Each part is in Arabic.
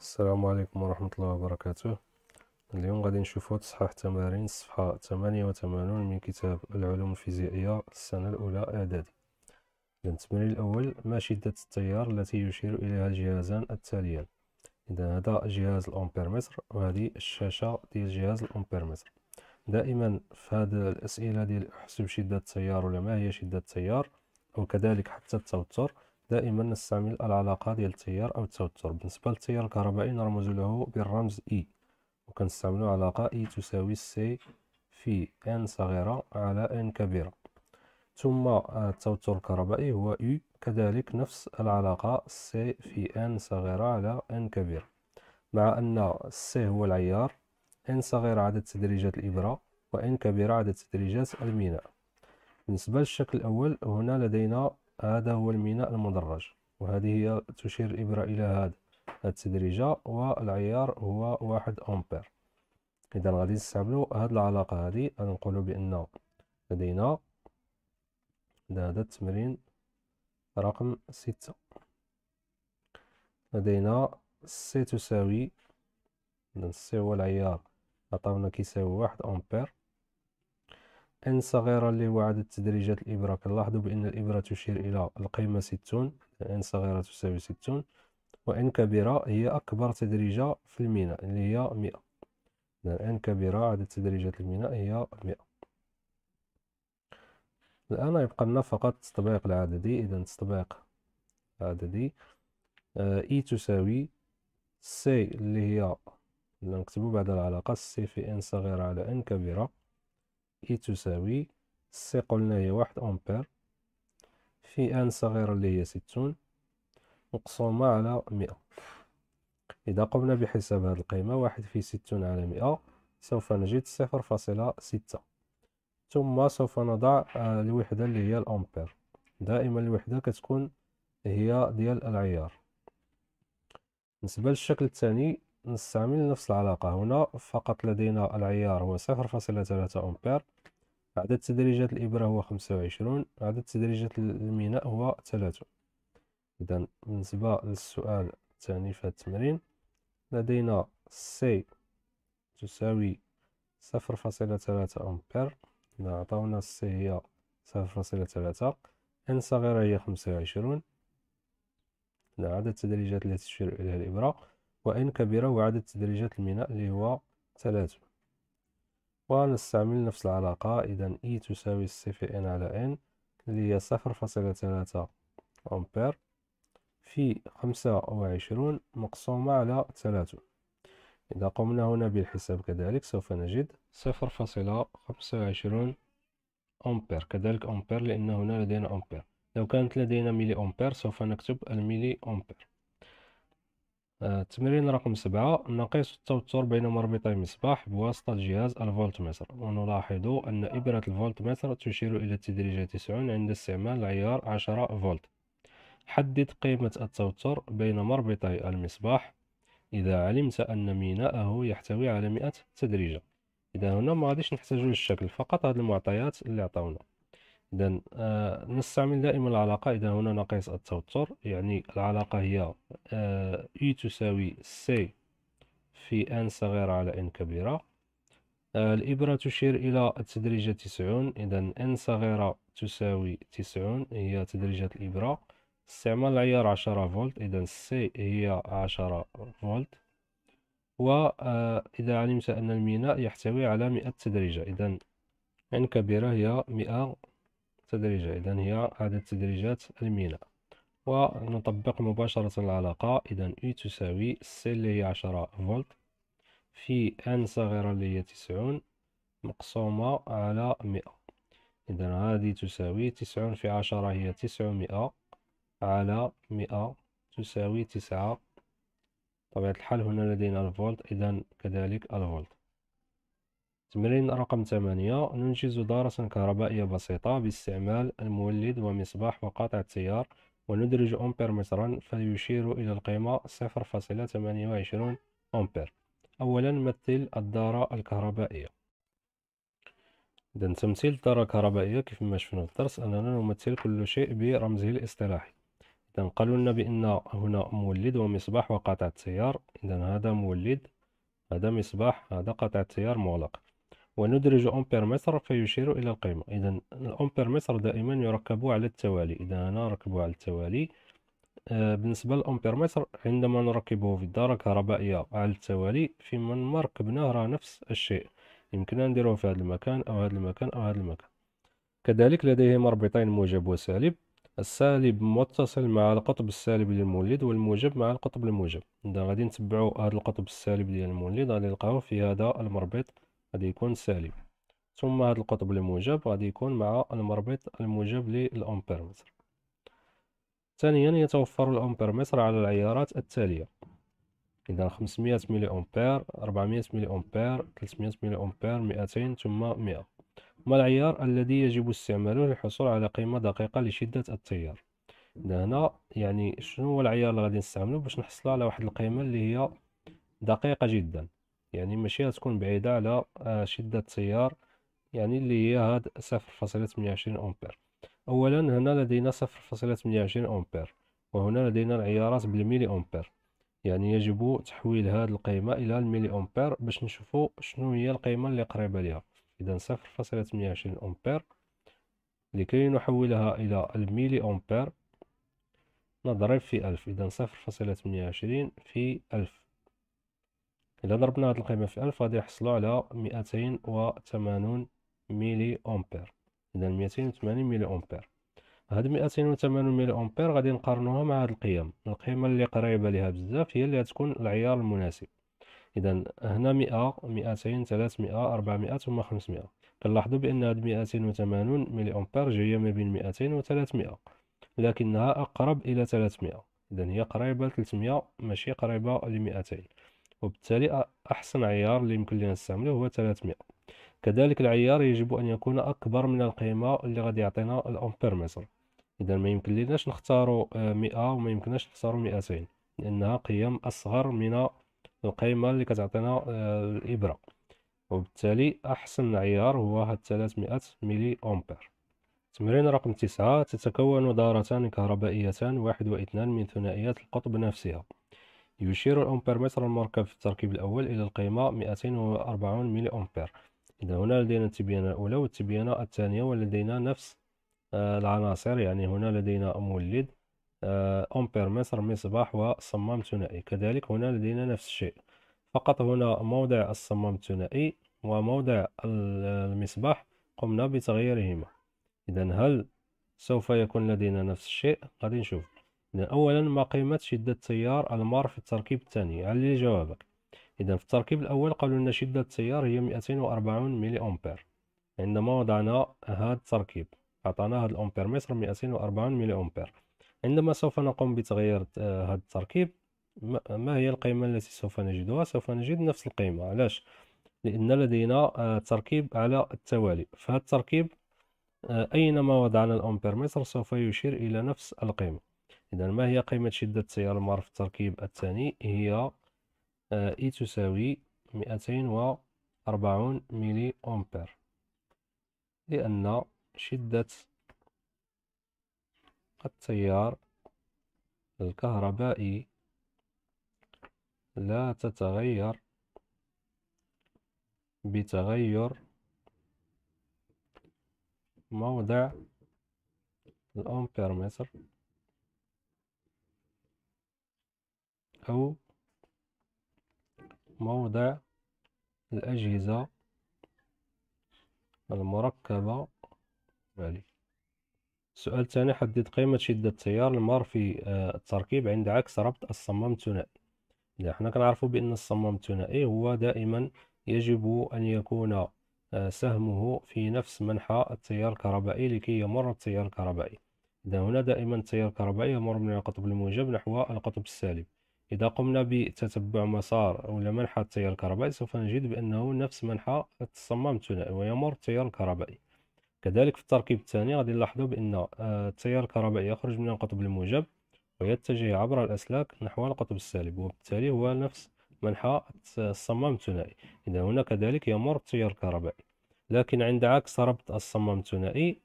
السلام عليكم ورحمة الله وبركاته اليوم غادي نشوفو تصحيح تمارين صفحة 88 من كتاب العلوم الفيزيائية السنة الأولى إعدادي إذا التمرين الأول ما شدة التيار التي يشير إليها الجهازان التاليان إذا هذا جهاز الأمبيرمتر وهذه الشاشة ديال جهاز الأمبيرمتر دائما في هذه الأسئلة ديال احسب شدة التيار ولا ما هي شدة التيار وكذلك حتى التوتر دائما نستعمل العلاقة ديال التيار أو التوتر بالنسبة للتيار الكهربائي نرمز له بالرمز اي e. وكنستعملو علاقة اي e تساوي سي في ان صغيرة على ان كبيرة ثم آه، التوتر الكهربائي هو U كذلك نفس العلاقة C في N صغيرة على N كبيرة مع أن C هو العيار N صغيرة عدد تدريجات الإبرة وإن كبيرة عدد تدريجات الميناء بالنسبة للشكل الأول هنا لدينا هذا هو الميناء المدرج وهذه هي تشير الإبرة إلى هذا التدريجة والعيار هو واحد أمبير إذا غادي نستعملو هاد العلاقة هادي غنقولو بأن لدينا هذا التمرين رقم ستة لدينا سي تساوي سي هو العيار عطاونا كيساوي واحد أمبير ان صغيرة هو عدد تدريجات الإبرة كنلاحظوا بأن الإبرة تشير إلى القيمة 60 ان صغيرة تساوي 60 وان كبيرة هي أكبر تدريجة في الميناء اللي هي 100 ان كبيرة عدد تدريجات الميناء هي 100 الآن يبقى لنا فقط التطبيق العددي إذا التطبيق العددي إي آه، e تساوي سي اللي هي نكتبو بعد العلاقة سي في ان صغيرة على ان كبيرة إي تساوي سي قلنا هي واحد أمبير في أن صغيرة اللي هي ستون مقسومة على مئة إذا قمنا بحساب هذه القيمة واحد في ستون على مئة سوف نجد صفر فاصلة ستة ثم سوف نضع الوحدة آه، اللي هي الأمبير دائما الوحدة كتكون هي ديال العيار بالنسبة للشكل الثاني نستعمل نفس العلاقة هنا فقط لدينا العيار هو 0.3 أمبير عدد تدريجات الإبرة هو 25 عدد تدريجات الميناء هو 3 إذا بالنسبة للسؤال الثاني في التمرين لدينا سي تساوي 0.3 أمبير إذا عطاونا سي هي 0.3 إن صغيرة هي 25 إذا عدد التدريجات التي تشير إليها الإبرة وإن كبيرة هو عدد تدريجات الميناء اللي هو ثلاثة ونستعمل نفس العلاقة إذا إي e تساوي في إن على إن اللي هي صفر فاصلة ثلاثة أمبير في خمسة وعشرون مقسومة على ثلاثة إذا قمنا هنا بالحساب كذلك سوف نجد صفر فاصلة خمسة وعشرون أمبير كذلك أمبير لأن هنا لدينا أمبير لو كانت لدينا ميلي أمبير سوف نكتب الميلي أمبير التمرين رقم سبعة نقيس التوتر بين مربطي مصباح بواسطة جهاز الفولتمتر ونلاحظ أن إبرة الفولتمتر تشير إلى تدريج تسعون عند استعمال عيار عشرة فولت حدد قيمة التوتر بين مربطي المصباح إذا علمت أن ميناءه يحتوي على مئة تدريجة إذا هنا ما غاديش نحتاجو للشكل فقط هاد المعطيات اللي عطاونا إذا آه، نستعمل دائما العلاقة إذا هنا نقيس التوتر يعني العلاقة هي اي آه، e تساوي سي في ان صغيرة على ان كبيرة آه، الإبرة تشير إلى التدريجة تسعون إذا ان صغيرة تساوي تسعون هي تدريجة الإبرة استعمال العيار عشرة فولت إذا سي هي عشرة فولت وإذا علمت أن الميناء يحتوي على مئة تدريجة إذا ان كبيرة هي مئة تدريجة إذا هي عدد تدريجات الميناء ونطبق مباشرة العلاقة إذا إي e تساوي سي اللي هي عشرة فولت في إن صغيرة اللي هي تسعون مقسومة على مئة إذا هذه تساوي تسعون في عشرة هي تسعمائة على مئة تساوي تسعة طبيعة الحال هنا لدينا الفولت إذا كذلك الفولت تمرين رقم 8 ننجز دارة كهربائية بسيطة باستعمال المولد ومصباح وقاطع التيار وندرج أمبير مترا فيشير إلى القيمة 0.28 أمبير أولا مثل الدارة الكهربائية إذا تمثيل الدارة الكهربائية كيف ما شفنا في الدرس أننا نمثل كل شيء برمزه الاصطلاحي إذا قالوا لنا بأن هنا مولد ومصباح وقاطع التيار إذا هذا مولد هذا مصباح هذا قطع التيار مغلق وندرج أمبير متر فيشير إلى القيمة إذا الأمبير متر دائما يركب على التوالي إذا أنا أركبه على التوالي آه، بالنسبة للأمبير متر عندما نركبه في الدارة الكهربائية على التوالي في من ركبناه راه نفس الشيء يمكننا نديره في هذا المكان أو هذا المكان أو هذا المكان كذلك لديه مربطين موجب وسالب السالب متصل مع القطب السالب للمولد والموجب مع القطب الموجب إذا غادي نتبعو هذا القطب السالب ديال المولد غادي نلقاوه في هذا المربط غادي يكون سالب ثم هذا القطب الموجب غادي يكون مع المربط الموجب للأمبيرمتر ثانيا يتوفر الأمبيرمتر على العيارات التالية إذا 500 ملي أمبير 400 ملي أمبير 300 ملي أمبير 200 ثم 100 ما العيار الذي يجب استعماله للحصول على قيمة دقيقة لشدة التيار إذا هنا يعني شنو هو العيار اللي غادي نستعمله باش نحصل على واحد القيمة اللي هي دقيقة جدا يعني ماشي غتكون بعيدة على آه، شدة تيار يعني اللي هي هاد صفر فاصلة تمنية وعشرين أمبير أولا هنا لدينا صفر فاصلة تمنية وعشرين أمبير وهنا لدينا العيارات بالميلي أمبير يعني يجب تحويل هاد القيمة إلى الميلي أمبير باش نشوفو شنو هي القيمة اللي قريبة ليها إذا صفر فاصلة تمنية وعشرين أمبير لكي نحولها إلى الميلي أمبير نضرب في ألف إذا صفر فاصلة تمنية وعشرين في ألف إذا ضربنا هاد القيمة في ألف غادي نحصلو على مئتين وثمانون ميلي أمبير إذا مئتين وثمانين ميلي أمبير هاد مئتين وثمانون ميلي أمبير غادي نقارنوها مع هاد القيم القيمة اللي قريبة ليها بزاف هي اللي غتكون العيار المناسب إذا هنا مئة مئتين أربع مئة ثم مئة كنلاحظو بأن هاد مئتين وثمانون ميلي أمبير جاية ما بين مئتين مئة لكنها أقرب إلى مئة إذا هي قريبة مئة ماشي قريبة لمئتين وبالتالي أحسن عيار اللي يمكن لنا نستعمله هو 300 كذلك العيار يجب أن يكون أكبر من القيمة اللي غادي يعطينا الأمبير متر إذا ما يمكن ليناش نختارو 100 آه، وما يمكنناش نختارو 200 لأنها قيم أصغر من القيمة اللي كتعطينا آه، الإبرة وبالتالي أحسن عيار هو هاد 300 ملي أمبير تمرين رقم تسعة تتكون دارتان كهربائيتان واحد واثنان من ثنائيات القطب نفسها يشير متر المركب في التركيب الأول إلى القيمة 240 ملي أمبير إذا هنا لدينا التبيانة الأولى والتبيانة الثانية ولدينا نفس آه، العناصر يعني هنا لدينا مولد آه، أمبير متر مصباح وصمام ثنائي كذلك هنا لدينا نفس الشيء فقط هنا موضع الصمام الثنائي وموضع المصباح قمنا بتغييرهما إذا هل سوف يكون لدينا نفس الشيء غادي نشوف أولا ما قيمة شدة تيار المار في التركيب الثاني علل لي جوابك إذا في التركيب الأول قالوا لنا شدة التيار هي 240 ملي أمبير عندما وضعنا هذا التركيب أعطانا هذا الأمبير متر 240 ملي أمبير عندما سوف نقوم بتغيير آه، هذا التركيب ما هي القيمة التي سوف نجدها سوف نجد نفس القيمة علاش لأن لدينا آه، تركيب على التوالي فهذا التركيب آه، أينما وضعنا الأمبير متر سوف يشير إلى نفس القيمة إذا ما هي قيمة شدة التيار المار في التركيب الثاني هي إي آه، e تساوي مئتين وأربعون ميلي أمبير لأن شدة التيار الكهربائي لا تتغير بتغير موضع الأمبير متر أو موضع الأجهزة المركبة عليه السؤال الثاني حدد قيمة شدة تيار المار في آه، التركيب عند عكس ربط الصمام الثنائي إذا حنا كنعرفوا بأن الصمام الثنائي هو دائما يجب أن يكون آه، سهمه في نفس منحى التيار الكهربائي لكي يمر التيار الكهربائي إذا هنا دائما التيار الكهربائي يمر من القطب الموجب نحو القطب السالب إذا قمنا بتتبع مسار أو منحى التيار الكهربائي سوف نجد بأنه نفس منحى الصمام الثنائي ويمر التيار الكهربائي كذلك في التركيب الثاني غادي نلاحظوا بأن آه، التيار الكهربائي يخرج من القطب الموجب ويتجه عبر الأسلاك نحو القطب السالب وبالتالي هو نفس منحى الصمام الثنائي إذا هنا كذلك يمر التيار الكهربائي لكن عند عكس ربط الصمام الثنائي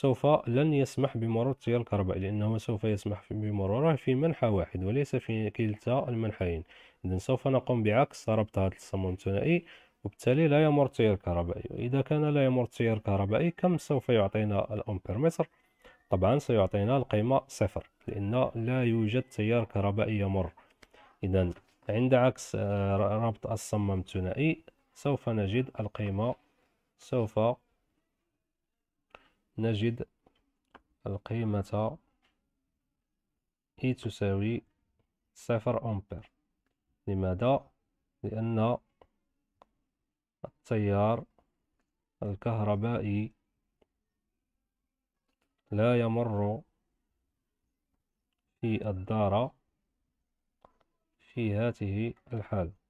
سوف لن يسمح بمرور التيار الكهربائي لأنه سوف يسمح بمروره في منحى واحد وليس في كلتا المنحيين إذن سوف نقوم بعكس ربط هذا الصمام الثنائي وبالتالي لا يمر التيار الكهربائي اذا كان لا يمر التيار الكهربائي كم سوف يعطينا الأمبير متر طبعا سيعطينا القيمة صفر لأن لا يوجد تيار كهربائي يمر إذا عند عكس آه، ربط الصمام الثنائي سوف نجد القيمة سوف نجد القيمة هي تساوي صفر أمبير لماذا؟ لأن التيار الكهربائي لا يمر في الدارة في هاته الحال